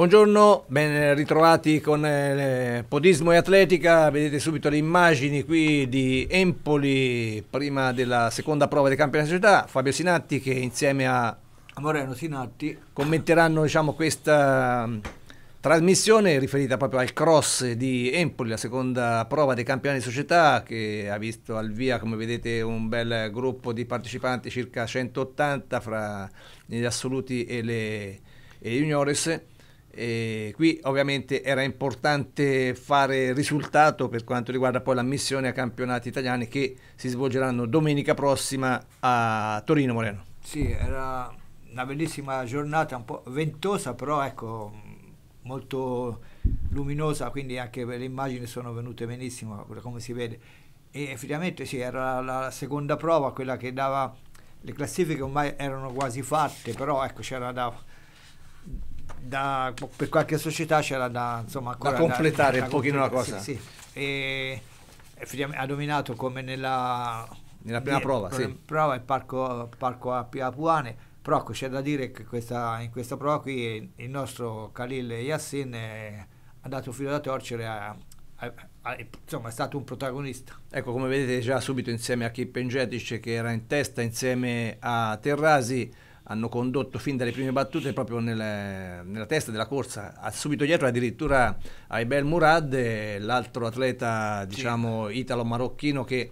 Buongiorno, ben ritrovati con eh, Podismo e Atletica, vedete subito le immagini qui di Empoli prima della seconda prova dei campi di società, Fabio Sinatti che insieme a Moreno Sinatti commenteranno diciamo, questa mm, trasmissione riferita proprio al cross di Empoli, la seconda prova dei campionati di società che ha visto al via, come vedete, un bel gruppo di partecipanti, circa 180 fra gli assoluti e le, e juniores. E qui ovviamente era importante fare risultato per quanto riguarda poi l'ammissione a campionati italiani che si svolgeranno domenica prossima a Torino Moreno. Sì, era una bellissima giornata, un po' ventosa, però ecco, molto luminosa, quindi anche le immagini sono venute benissimo, come si vede. E effettivamente sì, era la seconda prova, quella che dava le classifiche ormai erano quasi fatte, però ecco c'era da da, per qualche società c'era da, insomma, da completare da, un pochino la cosa. Sì, sì. E, ha dominato come nella, nella prima di, prova, sì. prova il parco, parco a Piapuane, però ecco, c'è da dire che questa, in questa prova qui il nostro Khalil Yassin è, ha dato filo da torcere a, a, insomma è stato un protagonista ecco come vedete già subito insieme a Kip Kipengetic che era in testa insieme a Terrasi hanno condotto fin dalle prime battute proprio nelle, nella testa della corsa, subito dietro addirittura Aibel Murad, l'altro atleta diciamo sì. italo-marocchino che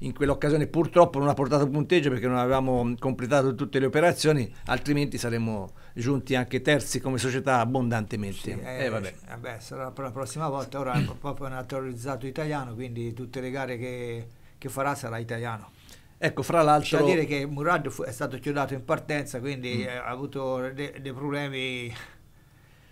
in quell'occasione purtroppo non ha portato punteggio perché non avevamo completato tutte le operazioni, altrimenti saremmo giunti anche terzi come società abbondantemente. Sì, eh, eh, vabbè. Eh, vabbè, sarà per la prossima volta, ora è proprio naturalizzato italiano, quindi tutte le gare che, che farà sarà italiano. Ecco, fra l'altro... da dire che Murad fu, è stato chiodato in partenza, quindi mm. ha avuto dei de problemi...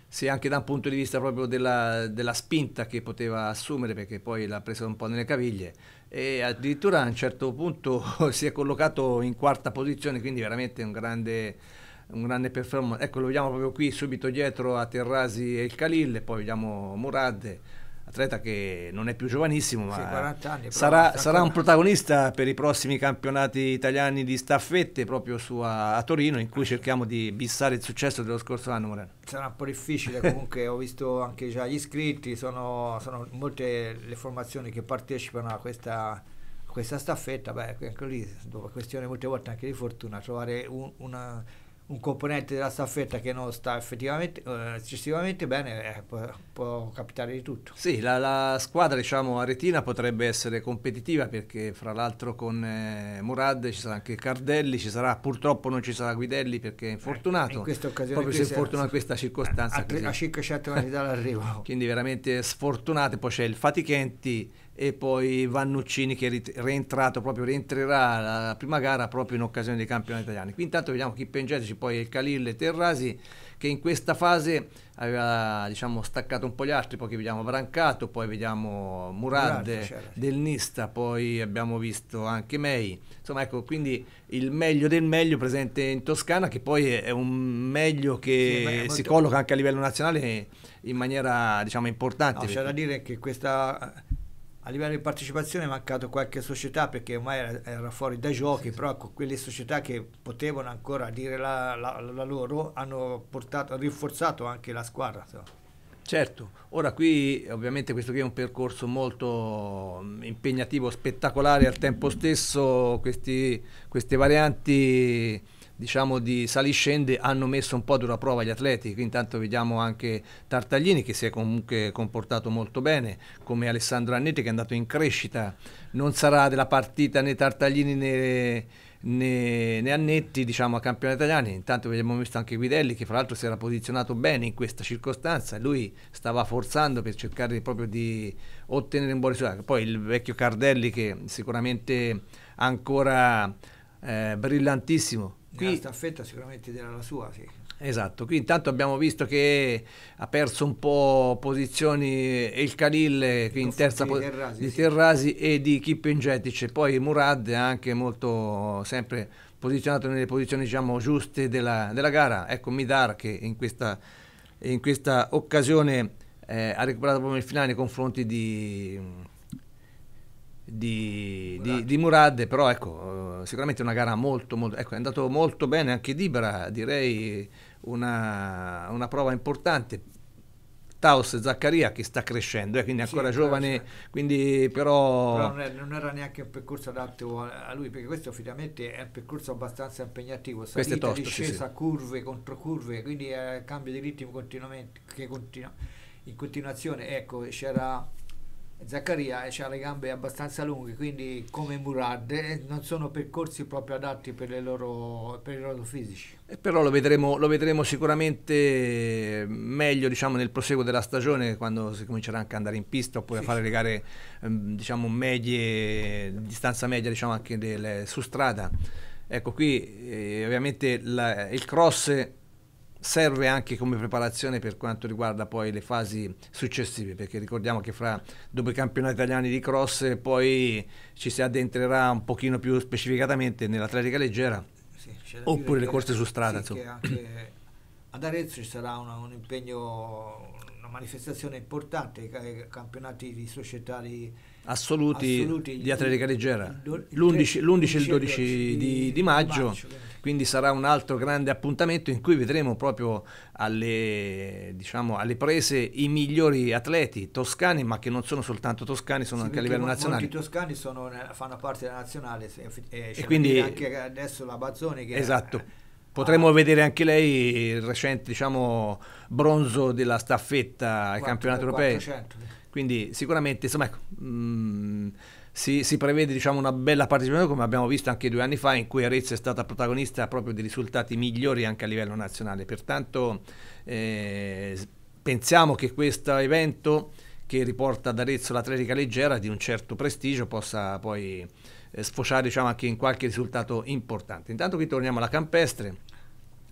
Sì, anche da un punto di vista proprio della, della, spinta che poteva assumere, perché poi l'ha presa un po' nelle caviglie e addirittura a un certo punto si è collocato in quarta posizione, quindi veramente un grande, un grande performance. Ecco, lo vediamo proprio qui subito dietro a Terrasi e il Khalil, poi vediamo Murad atleta che non è più giovanissimo, ma sì, anni, sarà, sarà, un protagonista per i prossimi campionati italiani di staffette proprio a, a, Torino, in cui cerchiamo di bissare il successo dello scorso anno. Moreno. Sarà un po' difficile, comunque ho visto anche già gli iscritti, sono, sono molte le formazioni che partecipano a questa questa staffetta, beh, anche lì, dopo questione molte volte anche di fortuna, trovare un, una, un componente della staffetta che non sta effettivamente eh, eccessivamente bene eh, può, può, capitare di tutto. Sì, la, la, squadra diciamo aretina potrebbe essere competitiva perché fra l'altro con eh, Murad ci sarà anche Cardelli, ci sarà purtroppo non ci sarà Guidelli perché è eh, infortunato. Eh, in questa occasione proprio si è infortunato in questa circostanza a, tre, a 500 metri dall'arrivo. Quindi veramente sfortunate, poi c'è il Fatichenti e poi Vannuccini che è rientrato proprio rientrerà alla prima gara proprio in occasione dei campionati italiani qui intanto vediamo chi pengetici poi il Calil e Terrasi che in questa fase aveva diciamo, staccato un po' gli altri poi vediamo Brancato poi vediamo Murad, certo, del Nista poi abbiamo visto anche Mei insomma ecco quindi il meglio del meglio presente in Toscana che poi è un meglio che sì, si colloca anche a livello nazionale in maniera diciamo importante no, c'è da dire che questa a livello di partecipazione è mancato qualche società perché ormai era, era fuori dai giochi, sì, però ecco, quelle società che potevano ancora dire la, la, la loro hanno portato, rinforzato anche la squadra. So. Certo, ora qui ovviamente questo qui è un percorso molto mm, impegnativo, spettacolare al tempo stesso, questi, queste varianti diciamo, di saliscende hanno messo un po' ad una prova gli atleti. Quindi, intanto vediamo anche Tartaglini che si è comunque comportato molto bene, come Alessandro Annetti che è andato in crescita. Non sarà della partita né Tartaglini né, né, né Annetti diciamo, a campione italiano. Intanto abbiamo visto anche Guidelli che fra l'altro si era posizionato bene in questa circostanza. Lui stava forzando per cercare proprio di ottenere un buon risultato. Poi il vecchio Cardelli che sicuramente ancora eh, brillantissimo Qui, la staffetta sicuramente darà la sua, sì. Esatto, qui intanto abbiamo visto che ha perso un po' posizioni il El Khalil in terza posizione di Terrasi sì. e di Kipengetic, poi Murad anche molto sempre posizionato nelle posizioni diciamo, giuste della, della, gara, ecco Midar che in questa, in questa occasione eh, ha recuperato proprio il finale nei confronti di di, Murad. Di, di Murad però ecco, eh, sicuramente una gara molto, molto ecco, è andato molto bene anche Dibra, direi una, una prova importante. Taos Zaccaria che sta crescendo, eh, quindi ancora sì, giovane, sì. quindi però... però non, era, neanche un percorso adatto a lui, perché questo finalmente è un percorso abbastanza impegnativo, salita, tosto, discesa, sì, curve, controcurve, quindi eh, cambio di ritmo continuamente, che continua, in continuazione, ecco, c'era Zaccaria eh, ha le gambe abbastanza lunghe, quindi come Murad eh, non sono percorsi proprio adatti per, loro, per i loro fisici. E però lo vedremo, lo vedremo sicuramente eh, meglio diciamo, nel proseguo della stagione, quando si comincerà anche ad andare in pista oppure sì, a fare le gare ehm, diciamo, medie, distanza media diciamo, anche del, su strada. Ecco qui eh, ovviamente la, il cross serve anche come preparazione per quanto riguarda poi le fasi successive, perché ricordiamo che fra dopo i campionati italiani di cross poi ci si addentrerà un pochino più specificatamente nell'atletica leggera sì, oppure le corse su strada. Sì, ad Arezzo ci sarà una, un impegno, una manifestazione importante, i campionati di società di assoluti, assoluti di Atletica Leggera l'11 e il 12 di, di maggio, quindi sarà un altro grande appuntamento in cui vedremo proprio alle, diciamo, alle, prese i migliori atleti toscani, ma che non sono soltanto toscani, sono sì, anche a livello nazionale. Molti toscani sono, fanno parte della nazionale, eh, e, e quindi anche adesso la Bazzoni che Esatto. È, Potremmo ah, vedere anche lei il recente diciamo, bronzo della staffetta ai campionati eh, europei. 400. Quindi sicuramente, insomma, ecco, mh, mm, si, si, prevede diciamo, una bella partecipazione, come abbiamo visto anche due anni fa, in cui Arezzo è stata protagonista proprio di risultati migliori anche a livello nazionale. Pertanto eh, pensiamo che questo evento che riporta ad Arezzo l'atletica leggera di un certo prestigio possa poi eh, sfociare diciamo, anche in qualche risultato importante. Intanto qui torniamo alla campestre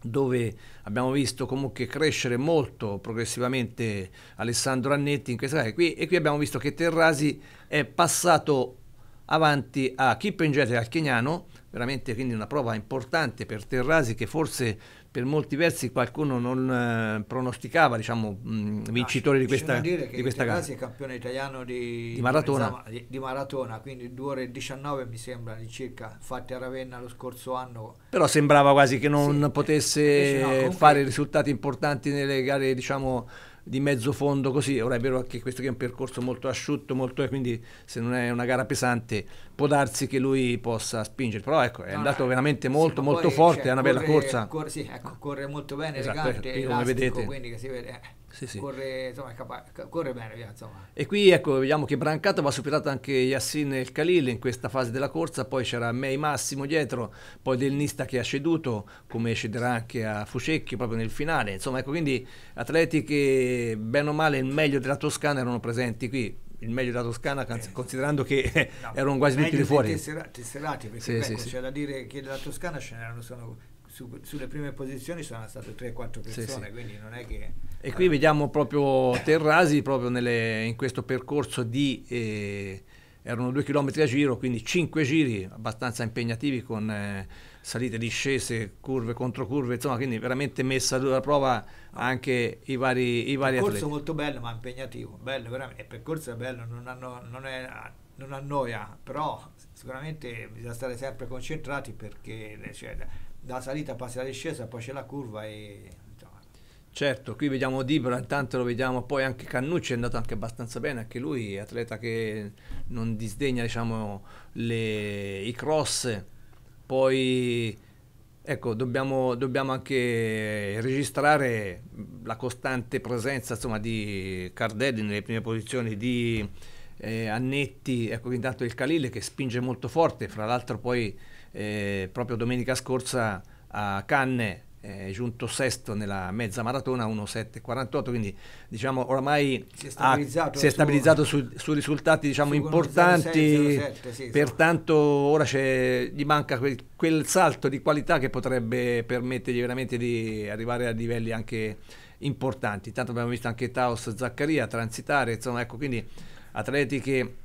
dove abbiamo visto comunque crescere molto progressivamente Alessandro Annetti in questa gara qui, e qui abbiamo visto che Terrasi è passato avanti a Kippengete e al Keniano veramente quindi una prova importante per Terrasi che forse per molti versi qualcuno non eh, pronosticava diciamo, mh, vincitore ah, di questa, dire che di questa gara. è campione italiano di, di, maratona. Di, di, maratona. quindi 2 ore e 19 mi sembra di circa, infatti a Ravenna lo scorso anno. Però sembrava quasi che non sì, potesse no, comunque... fare risultati importanti nelle gare diciamo, di mezzo fondo così, ora è vero che questo è un percorso molto asciutto, molto, quindi se non è una gara pesante può darsi che lui possa spingere, però ecco è andato veramente molto sì, molto forte, cioè, è una corre, bella corsa. Corre, sì, ecco, corre molto bene, esatto, elegante, elastico, come vedete. quindi che si vede. Eh sì, sì. Corre, insomma, capa- corre, bene. Via, e qui ecco, vediamo che Brancato va superato anche Yassin e il Khalil in questa fase della corsa, poi c'era May Massimo dietro, poi Del Nista che ha ceduto, come cederà anche a Fucecchi proprio nel finale. Insomma, ecco, quindi atleti che bene o male il meglio della Toscana erano presenti qui il meglio della Toscana, eh, considerando che no, erano quasi tutti fuori. Tesserati, tesserati perché sì, ecco, sì, c'è sì. da dire che della Toscana ce n'erano sono su, sulle prime posizioni sono state 3-4 persone, sì, quindi non è che... E qui eh. vediamo proprio Terrasi proprio nelle, in questo percorso di... Eh, erano due chilometri a giro, quindi cinque giri abbastanza impegnativi con eh, salite, discese, curve contro curve, insomma, quindi veramente messa alla prova anche i vari, i vari percorso atleti. molto bello ma impegnativo, bello veramente, il percorso è bello, non, hanno, non, è, non annoia, però sicuramente bisogna stare sempre concentrati perché cioè, dalla salita passi alla discesa, poi c'è la curva e... Certo, qui vediamo Dibra, intanto lo vediamo, poi anche Cannucci è andato anche abbastanza bene, anche lui è atleta che non disdegna diciamo, le, i cross, poi ecco, dobbiamo, dobbiamo, anche registrare la costante presenza insomma, di Cardelli nelle prime posizioni, di eh, Annetti, ecco intanto il Calile che spinge molto forte, fra l'altro poi eh, proprio domenica scorsa a Canne è giunto sesto nella mezza maratona 1.7.48 quindi diciamo oramai si è stabilizzato, ha, si è stabilizzato su, su, risultati diciamo importanti 06, sì, pertanto ora gli manca quel, quel, salto di qualità che potrebbe permettergli veramente di arrivare a livelli anche importanti tanto abbiamo visto anche Taos Zaccaria transitare insomma ecco quindi atleti che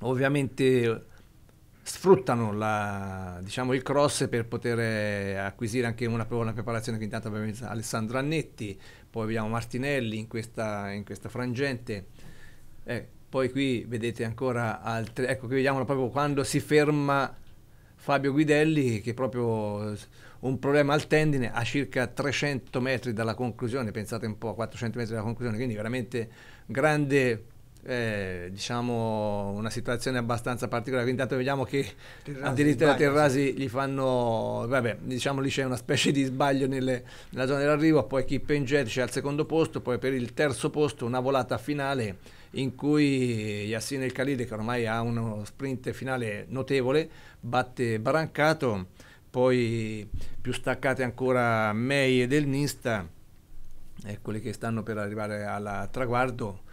ovviamente sfruttano la, diciamo, il cross per poter eh, acquisire anche una, una preparazione che intanto abbiamo Alessandro Annetti, poi abbiamo Martinelli in questa, in questa frangente. Eh, poi qui vedete ancora altre, ecco qui vediamo proprio quando si ferma Fabio Guidelli che proprio eh, un problema al tendine a circa 300 metri dalla conclusione, pensate un po' a 400 metri dalla conclusione, quindi veramente grande eh, diciamo una situazione abbastanza particolare quindi intanto vediamo che Terrasi addirittura sbaglio, Terrasi gli fanno vabbè diciamo lì c'è una specie di sbaglio nelle, nella zona dell'arrivo poi Kippenger c'è al secondo posto poi per il terzo posto una volata finale in cui Yassine El Khalid che ormai ha uno sprint finale notevole batte Barancato poi più staccate ancora May e Del Nista eccoli eh, che stanno per arrivare al traguardo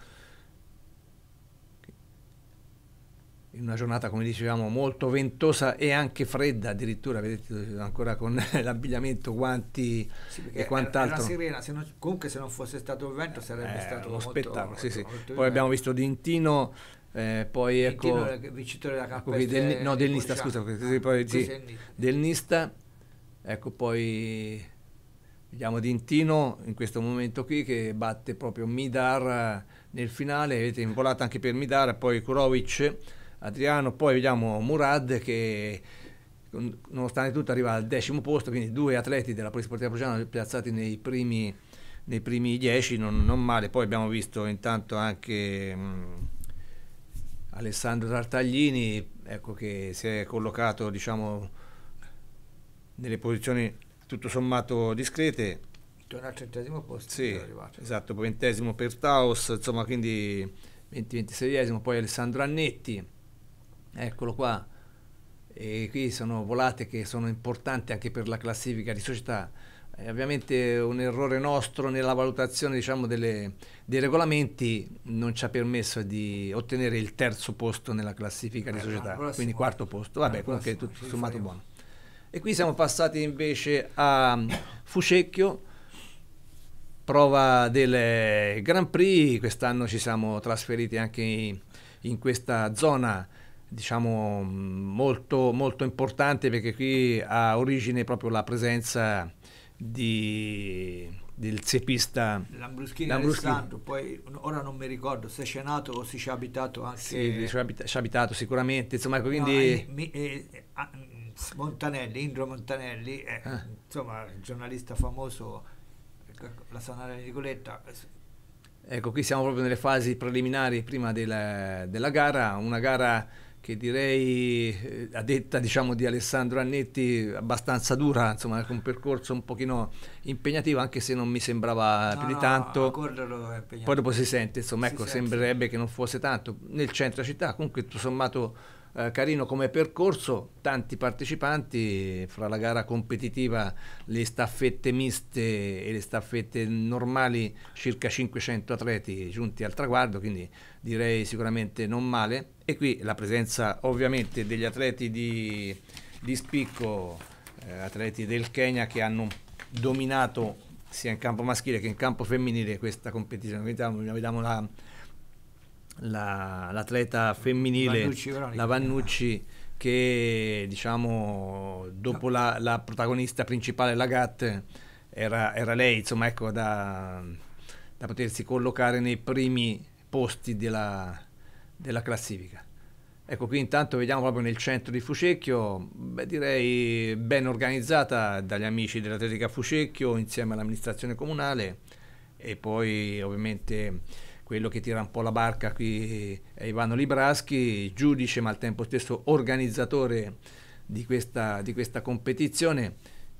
in una giornata, come dicevamo, molto ventosa e anche fredda, addirittura, vedete, ancora con l'abbigliamento, guanti sì, e quant'altro. Era serena, se non, comunque se non fosse stato il vento sarebbe eh, stato uno spettacolo, molto, sì, molto, sì. Poi abbiamo visto Dintino, eh, poi Dintino ecco... vincitore della K. Ecco, del, no, del Nista, scusa, ah, poi, sì, del Nista, ecco poi... Vediamo Dintino in questo momento qui che batte proprio Midar nel finale, avete involato anche per Midar, poi Kurovic Adriano, poi vediamo Murad che nonostante tutto arriva al decimo posto, quindi due atleti della Polisportiva Prociana piazzati nei primi, nei primi dieci, non, non, male. Poi abbiamo visto intanto anche mh, mm, Alessandro Tartaglini, ecco che si è collocato diciamo, nelle posizioni tutto sommato discrete. Torna al centesimo posto. Sì, esatto, ventesimo per Taos, insomma quindi 20-26esimo, poi Alessandro Annetti eccolo qua, e qui sono volate che sono importanti anche per la classifica di società. È ovviamente un errore nostro nella valutazione diciamo, delle, dei regolamenti non ci ha permesso di ottenere il terzo posto nella classifica di eh, società, quindi quarto posto, vabbè comunque tutto sommato buono. E qui siamo passati invece a mm, Fucecchio, prova del eh, Grand Prix, quest'anno ci siamo trasferiti anche in, in questa zona diciamo, molto, molto importante perché qui ha origine proprio la presenza di, del sepista Lambruschini, Lambruschini. Alessandro, poi ora non mi ricordo se c'è nato o se ci ha abitato anche. Sì, ci ha abitato, abitato sicuramente, insomma, quindi... No, eh, mi, eh, ah, Montanelli, Indro Montanelli, eh, ah. insomma, giornalista famoso, ecco, la Sanare di Nicoletta. Ecco, qui siamo proprio nelle fasi preliminari prima della, della gara, una gara che direi eh, a detta diciamo, di Alessandro Annetti abbastanza dura, insomma un percorso un pochino impegnativo anche se non mi sembrava no, più di tanto. No, Poi dopo si sente, insomma si ecco, sente. sembrerebbe che non fosse tanto nel centro della città, comunque tutto sommato eh, carino come percorso, tanti partecipanti fra la gara competitiva, le staffette miste e le staffette normali, circa 500 atleti giunti al traguardo, quindi direi sicuramente non male. E qui la presenza ovviamente degli atleti di, di spicco, eh, atleti del Kenya che hanno dominato sia in campo maschile che in campo femminile questa competizione. Quindi vediamo la la, l'atleta femminile Vannucci, la Vannucci che diciamo dopo la, la protagonista principale la Gatt era, era, lei insomma ecco da, da, potersi collocare nei primi posti della, della, classifica ecco qui intanto vediamo proprio nel centro di Fucecchio beh, direi ben organizzata dagli amici dell'Atletica Fucecchio insieme all'amministrazione comunale e poi ovviamente quello che tira un po' la barca qui è eh, Ivano Libraschi, giudice ma al tempo stesso organizzatore di questa, di questa competizione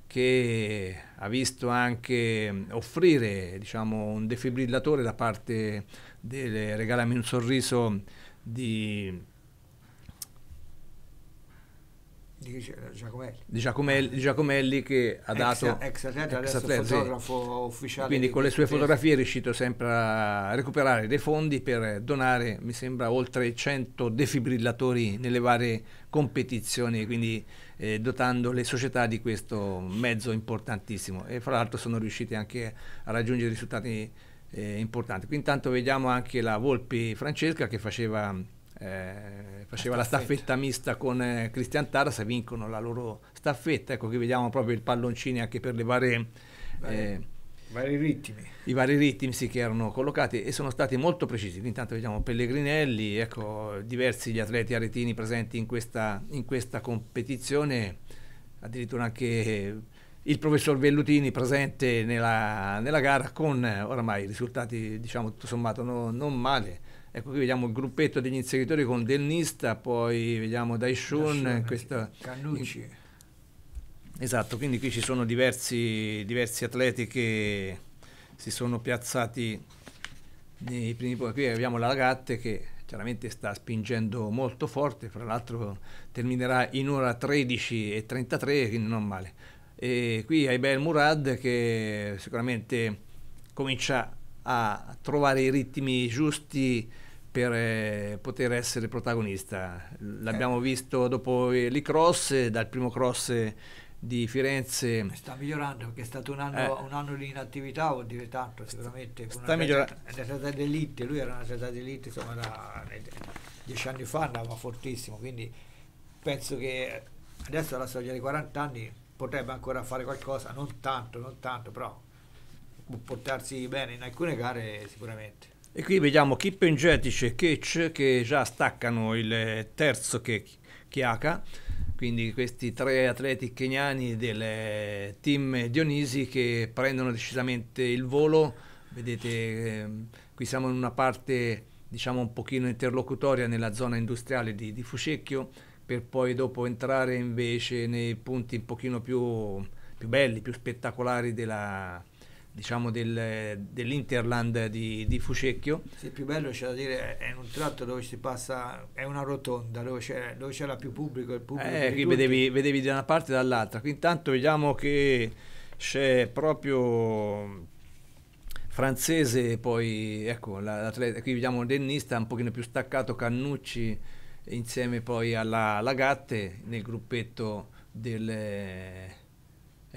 che ha visto anche mm, offrire diciamo, un defibrillatore da parte del Regalami un sorriso di eh, di Giacomelli. Di, Giacomelli, Giacomelli che ha ex, dato ex atleta, ex atleta, fotografo ufficiale. Quindi con le sue fotografie è riuscito sempre a recuperare dei fondi per donare, mi sembra, oltre 100 defibrillatori nelle varie competizioni, quindi eh, dotando le società di questo mezzo importantissimo. E fra l'altro sono riusciti anche a raggiungere risultati eh, importanti. Qui intanto vediamo anche la Volpi Francesca che faceva eh, faceva la staffetta. la staffetta mista con eh, Cristian Taras vincono la loro staffetta ecco qui vediamo proprio il palloncino anche per le varie eh, vari ritmi. I vari ritmi sì, che erano collocati e sono stati molto precisi. Intanto vediamo Pellegrinelli, ecco, diversi gli atleti aretini presenti in questa, in questa competizione, addirittura anche il professor Vellutini presente nella, nella gara con eh, oramai risultati diciamo tutto sommato no, non male. Ecco qui vediamo il gruppetto degli inseguitori con Del Nista, poi vediamo Daishun, eh, questa... Cannucci. Esatto, quindi qui ci sono diversi, diversi atleti che si sono piazzati nei primi posti. Qui abbiamo la Lagatte che chiaramente sta spingendo molto forte, fra l'altro terminerà in ora 13 e 33, quindi non male. E qui hai Bel Murad che sicuramente comincia a trovare i ritmi giusti per eh, poter essere protagonista. L'abbiamo eh. visto dopo i eh, cross, eh, dal primo cross di Firenze sta migliorando perché è stato un anno, eh, un anno di inattività vuol dire tanto sicuramente sta migliorando è stata d'elite lui era una stata d'elite insomma da, dieci anni fa andava fortissimo quindi penso che adesso alla soglia dei 40 anni potrebbe ancora fare qualcosa non tanto non tanto però può portarsi bene in alcune gare sicuramente e qui vediamo Kippengetic e Ketch che già staccano il terzo che quindi questi tre atleti keniani del team Dionisi che prendono decisamente il volo. Vedete, ehm, qui siamo in una parte diciamo un pochino interlocutoria nella zona industriale di, di Fucecchio per poi dopo entrare invece nei punti un pochino più, più belli, più spettacolari della, diciamo del, dell'Interland di, di Fucecchio. Sì, il più bello c'è da dire è un tratto dove si passa, è una rotonda dove c'è, dove c'era più pubblico. Il pubblico eh, qui vedevi, vedevi, da una parte e dall'altra. Qui intanto vediamo che c'è proprio francese, poi ecco, l'atleta, qui vediamo un dennista un pochino più staccato, Cannucci, insieme poi alla, alla Gatte nel gruppetto del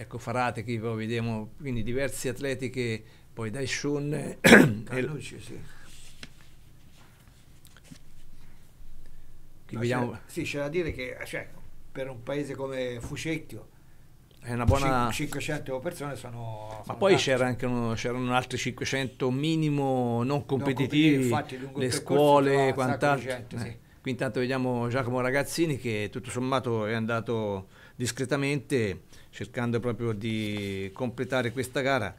ecco Farate che poi vediamo quindi diversi atleti che poi dai Shun Carlucci e, sì vediamo... sì c'è da dire che cioè, per un paese come Fucecchio è una buona 500 persone sono, sono ma poi c'erano altri 500 minimo non competitivi, non competitivi infatti, le scuole e quant'altro eh. sì. qui intanto vediamo Giacomo Ragazzini che tutto sommato è andato discretamente cercando proprio di completare questa gara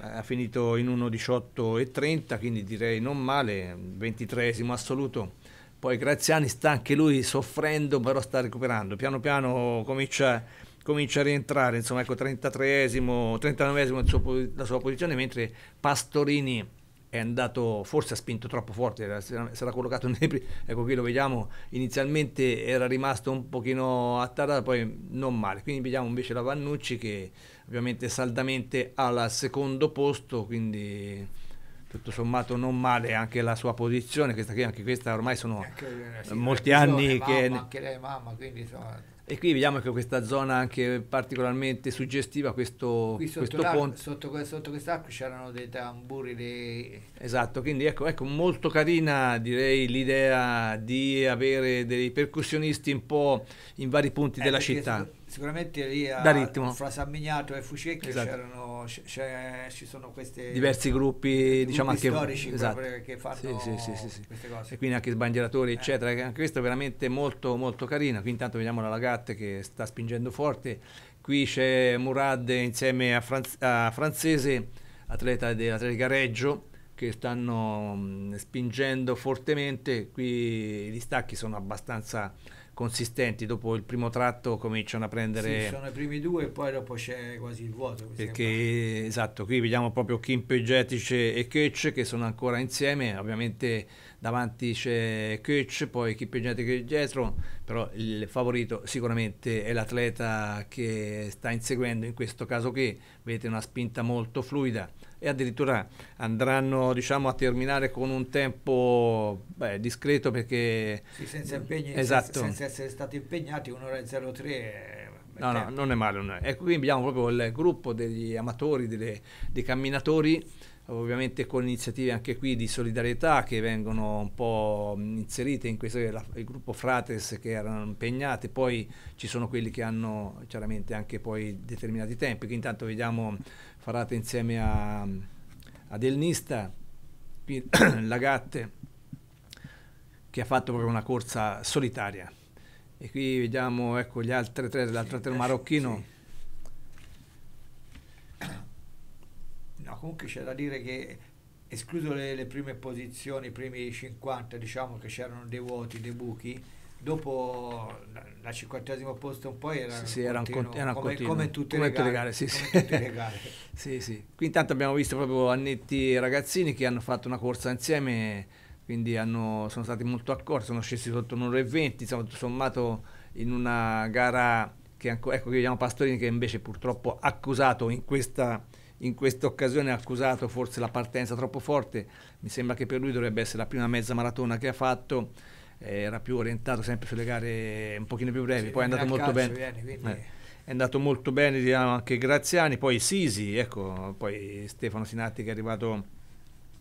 ha finito in 1.18.30 quindi direi non male 23esimo assoluto poi Graziani sta anche lui soffrendo però sta recuperando piano piano comincia, comincia a rientrare insomma ecco 33esimo 39esimo la sua posizione mentre Pastorini è andato, forse ha spinto troppo forte, era, sarà collocato nei ecco qui lo vediamo, inizialmente era rimasto un pochino attardato, poi non male, quindi vediamo invece la Vannucci che ovviamente saldamente al secondo posto, quindi tutto sommato non male anche la sua posizione, questa qui, anche questa ormai sono anche, eh, sì, molti anni che... Mamma, anche lei mamma, quindi insomma e qui vediamo che questa zona anche particolarmente suggestiva, questo, qui sotto questo ponte. Sotto, sotto quest'acqua c'erano dei tamburi. Dei... Esatto, quindi ecco, ecco, molto carina direi l'idea di avere dei percussionisti un po' in vari punti eh, della città sicuramente lì a, da ritmo. fra San Mignato e Fucecchio esatto. ci sono questi diversi gruppi, diciamo anche storici esatto. che fanno sì, sì, sì, queste cose. E quindi anche sbandieratori, eh. eccetera. Anche questo è veramente molto molto carino. Qui intanto vediamo la Lagatte che sta spingendo forte. Qui c'è Murad insieme a, Franz a Francese, atleta dell'Atletica Reggio che stanno mh, mm, spingendo fortemente, qui gli stacchi sono abbastanza consistenti. Dopo il primo tratto cominciano a prendere. Sì, sono i primi due e poi dopo c'è quasi il vuoto. Perché sembra. esatto, qui vediamo proprio Kimpegetice e Ketch che sono ancora insieme. Ovviamente davanti c'è Ketch, poi Kimpegetice dietro. Però il favorito sicuramente è l'atleta che sta inseguendo, in questo caso che vedete una spinta molto fluida e addirittura andranno diciamo, a terminare con un tempo beh, discreto perché... Sì, senza, impegni, esatto. senza, essere stati impegnati, un'ora e 03 è... No, no, non è male. Non è. E qui abbiamo proprio il gruppo degli amatori, delle, dei camminatori ovviamente con iniziative anche qui di solidarietà che vengono un po' inserite in questo la, il gruppo Frates che erano impegnate, poi ci sono quelli che hanno chiaramente anche poi determinati tempi, che intanto vediamo Farate insieme a, a Delnista, Lagatte che ha fatto proprio una corsa solitaria e qui vediamo ecco, gli altri tre, l'altro sì, tre marocchino. Sì no, comunque c'è da dire che escluso le, le, prime posizioni, i primi 50, diciamo che c'erano dei vuoti, dei buchi, dopo la, la cinquantesimo posto un po' era, sì, sì, era continuo, un continuo, come, come, tutte, come le gare, sì, tutte le gare. Qui intanto abbiamo visto proprio Annetti e ragazzini che hanno fatto una corsa insieme, quindi hanno, sono stati molto accorti, sono scesi sotto un'ora e venti, insomma tutto sommato in una gara che, ecco, che vediamo Pastorini che invece purtroppo accusato in questa in questa occasione ha accusato forse la partenza troppo forte, mi sembra che per lui dovrebbe essere la prima mezza maratona che ha fatto, eh, era più orientato sempre sulle gare un pochino più brevi, sì, poi è andato molto bene. Eh, è andato molto bene diciamo, anche Graziani, poi Sisi, ecco, poi Stefano Sinatti che è arrivato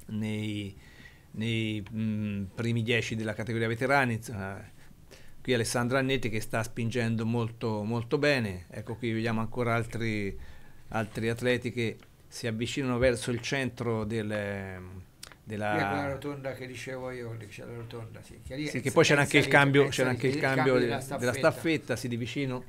nei, nei mh, mm, primi dieci della categoria veterani. qui Alessandro Annetti che sta spingendo molto, molto bene. Ecco qui vediamo ancora altri altri atleti che si avvicinano verso il centro del, della... Lì rotonda che dicevo io, c'è la rotonda, sì. Che, sì, che poi c'era anche il cambio, c'era anche il cambio, cambio della, staffetta. della staffetta, sì, di vicino.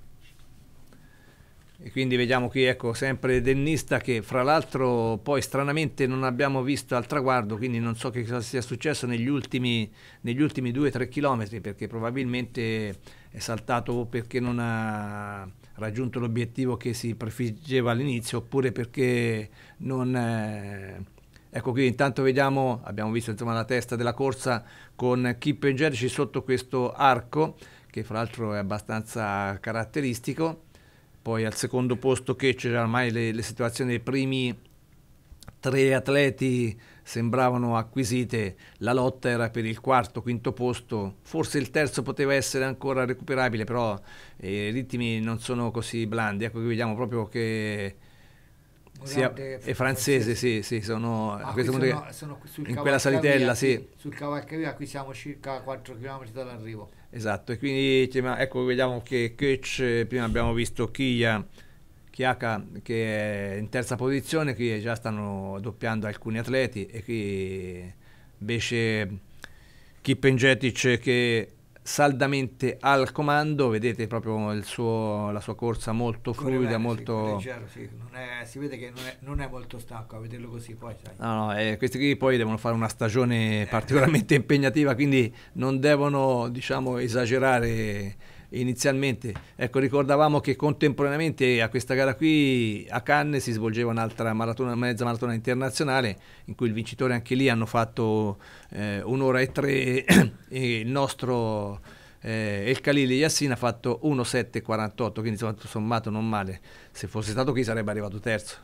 E quindi vediamo qui, ecco, sempre Dennista che fra l'altro poi stranamente non abbiamo visto al traguardo, quindi non so che cosa sia successo negli ultimi, negli ultimi 2-3 chilometri, perché probabilmente è saltato perché non ha raggiunto l'obiettivo che si prefiggeva all'inizio oppure perché non... Eh, ecco qui intanto vediamo, abbiamo visto insomma, la testa della corsa con Kippen Gerici sotto questo arco che fra l'altro è abbastanza caratteristico. Poi al secondo posto che c'era ormai le, le situazioni dei primi tre atleti sembravano acquisite, la lotta era per il quarto, quinto posto, forse il terzo poteva essere ancora recuperabile, però eh, i ritmi non sono così blandi, ecco che vediamo proprio che sia, è francese, sì, sì, sono, ah, sono, che, sono in quella salitella, sì. Sul Cavalcavia qui siamo circa 4 km dall'arrivo. Esatto, e quindi cioè, ecco vediamo che Köch, eh, prima abbiamo visto Kia Chiaca che è in terza posizione, qui già stanno doppiando alcuni atleti e qui invece Kipengetic che saldamente al comando, vedete proprio suo, la sua corsa molto fluida, molto... Sì, leggero, sì. È, si vede che non è, non è, molto stanco a vederlo così poi. Sai. No, no, eh, questi qui poi devono fare una stagione eh. particolarmente impegnativa, quindi non devono diciamo, esagerare inizialmente. Ecco, ricordavamo che contemporaneamente a questa gara qui a Cannes si svolgeva un'altra maratona, mezza maratona internazionale in cui il vincitore anche lì hanno fatto eh, un'ora e tre e il nostro eh, El Khalil Yassin ha fatto 1.7.48, quindi insomma, tutto sommato non male. Se fosse stato qui sarebbe arrivato terzo.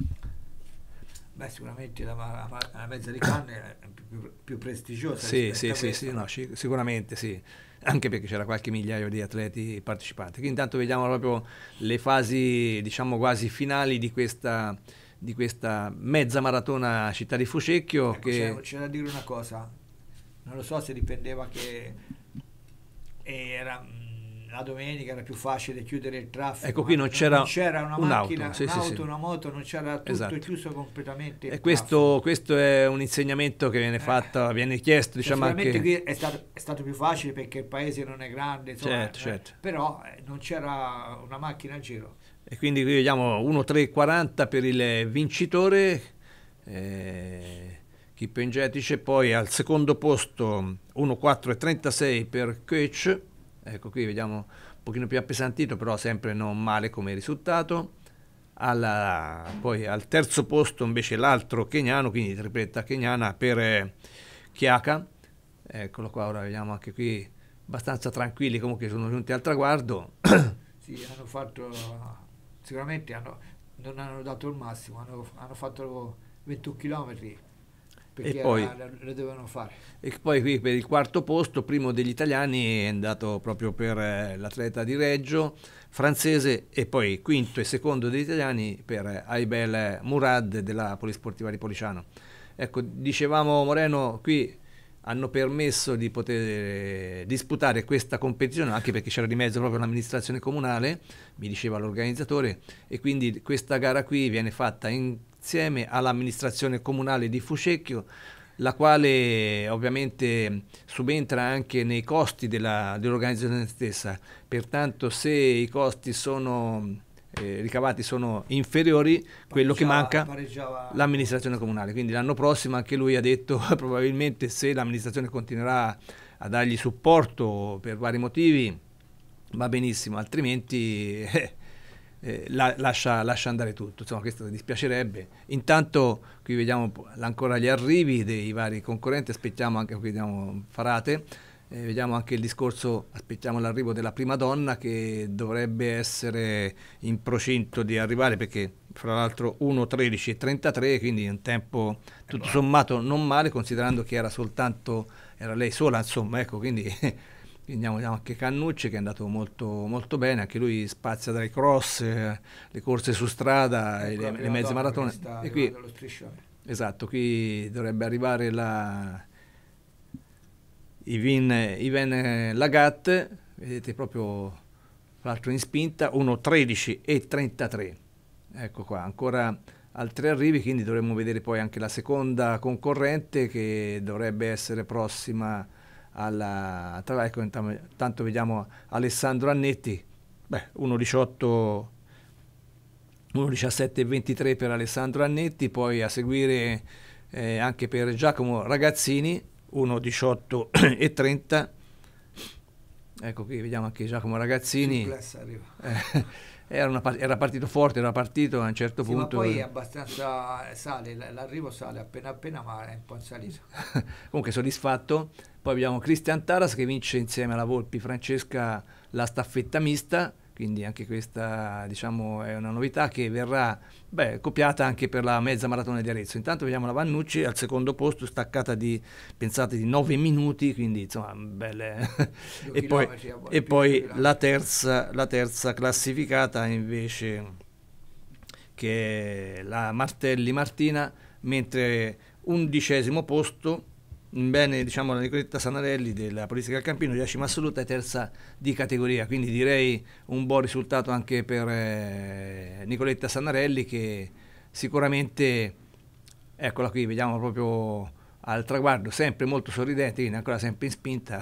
Beh, sicuramente la, la, la mezza di Cannes è più, più prestigiosa. Sì, sì, sì, sì no, sicuramente sì anche perché c'era qualche migliaio di atleti partecipanti. Quindi intanto vediamo proprio le fasi, diciamo quasi finali di questa, di questa mezza maratona città di Fucecchio. Ecco, che... c'è, c'è da dire una cosa, non lo so se dipendeva che era la domenica era più facile chiudere il traffico. Ecco, qui non c'era, non c'era una un macchina, auto, sì, un'auto, sì, sì. una moto, non c'era tutto esatto. chiuso completamente. E questo, questo, è un insegnamento che viene fatto, eh. viene chiesto. Diciamo cioè, anche... qui è stato, è stato, più facile perché il paese non è grande, insomma, certo, eh, certo. però eh, non c'era una macchina a giro. E quindi qui vediamo 1-3-40 per il vincitore. Eh... Kipengetic e poi al secondo posto 1-4-36 per Koech Ecco, qui vediamo un pochino più appesantito, però sempre non male come risultato. Alla, poi al terzo posto invece l'altro keniano, quindi tripletta keniana per eh, Chiaca. Eccolo qua, ora vediamo anche qui abbastanza tranquilli, comunque sono giunti al traguardo. sì, hanno fatto, sicuramente hanno, non hanno dato il massimo, hanno, hanno fatto 21 km perché e poi, la, la dovevano fare. E poi qui per il quarto posto, primo degli italiani, è andato proprio per eh, l'atleta di Reggio, francese, e poi quinto e secondo degli italiani per eh, Aibel Murad della Polisportiva di Policiano. Ecco, dicevamo Moreno, qui hanno permesso di poter eh, disputare questa competizione anche perché c'era di mezzo proprio l'amministrazione comunale, mi diceva l'organizzatore, e quindi questa gara qui viene fatta in insieme all'amministrazione comunale di Fucecchio la quale ovviamente subentra anche nei costi dell'organizzazione stessa, pertanto se i costi sono, eh, ricavati sono inferiori, pareggiava, quello che manca pareggiava... l'amministrazione comunale, quindi l'anno prossimo anche lui ha detto probabilmente se l'amministrazione continuerà a dargli supporto per vari motivi va benissimo, altrimenti... Eh, eh, la, lascia, lascia, andare tutto, insomma questo dispiacerebbe. Intanto qui vediamo ancora gli arrivi dei vari concorrenti, aspettiamo anche, qui vediamo Farate, eh, vediamo anche il discorso, aspettiamo l'arrivo della prima donna che dovrebbe essere in procinto di arrivare perché fra l'altro 1.13 e 33, quindi un tempo tutto eh, sommato non male considerando che era soltanto, era lei sola insomma, ecco quindi... Andiamo, abbiamo anche Cannucci che è andato molto, molto bene, anche lui spazia dai cross, le corse su strada, e le, le mezze maratone. E qui, esatto, qui dovrebbe arrivare la Ivin, Iven Lagat, vedete proprio l'altro in spinta, 1.13 e 33. Ecco qua, ancora altri arrivi, quindi dovremmo vedere poi anche la seconda concorrente che dovrebbe essere prossima alla, tra l'altro intanto, intanto vediamo Alessandro Annetti, beh 1.18 1.17 per Alessandro Annetti, poi a seguire eh, anche per Giacomo Ragazzini 1.18 e 30. Ecco qui vediamo anche Giacomo Ragazzini. Eh, era, una, era, partito forte, era partito a un certo sì, punto. Ma poi è abbastanza sale, l'arrivo sale appena appena, ma è un po' in salita. Comunque soddisfatto. Poi abbiamo Cristian Taras che vince insieme alla Volpi Francesca la staffetta mista, quindi anche questa diciamo, è una novità che verrà beh, copiata anche per la mezza maratona di Arezzo. Intanto vediamo la Vannucci al secondo posto, staccata di, pensate, di 9 minuti, quindi insomma belle... e, poi, e poi la, terza, la terza classificata invece che è la Martelli Martina, mentre undicesimo posto bene diciamo la Nicoletta Sanarelli della Politica del Campino, decima assoluta e terza di categoria, quindi direi un buon risultato anche per eh, Nicoletta Sanarelli che sicuramente, eccola qui, vediamo proprio al traguardo, sempre molto sorridente, quindi ancora sempre in spinta,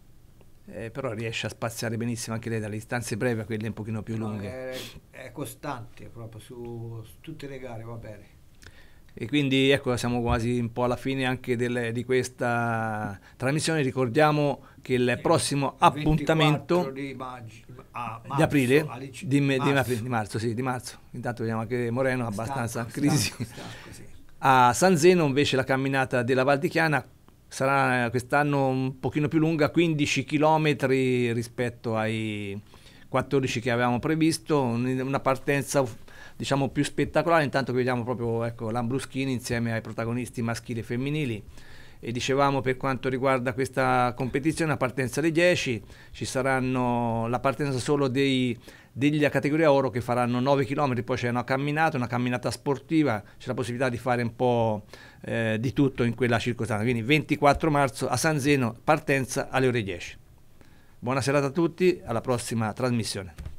eh, però riesce a spaziare benissimo anche lei dalle distanze brevi a quelle un pochino più lunghe. È, è costante proprio su, su tutte le gare, va bene. E quindi ecco, siamo quasi un po' alla fine anche del, di questa trasmissione. Ricordiamo che il eh, prossimo appuntamento di, maggio, ah, marzo, di aprile, di, marzo. Di, aprile, di, marzo, sì, di marzo. Intanto vediamo anche Moreno abbastanza stanco, crisi. Stanco, stanco, sì. A San Zeno invece la camminata della Valdichiana sarà eh, quest'anno un pochino più lunga, 15 km rispetto ai 14 che avevamo previsto, una partenza diciamo più spettacolare, intanto che vediamo proprio ecco, Lambruschini insieme ai protagonisti maschili e femminili. E dicevamo per quanto riguarda questa competizione, a partenza alle 10 ci saranno la partenza solo dei, degli categoria oro che faranno 9 km, poi c'è una camminata, una camminata sportiva, c'è la possibilità di fare un po' eh, di tutto in quella circostanza. Quindi 24 marzo a San Zeno, partenza alle ore 10. Buona serata a tutti, alla prossima trasmissione.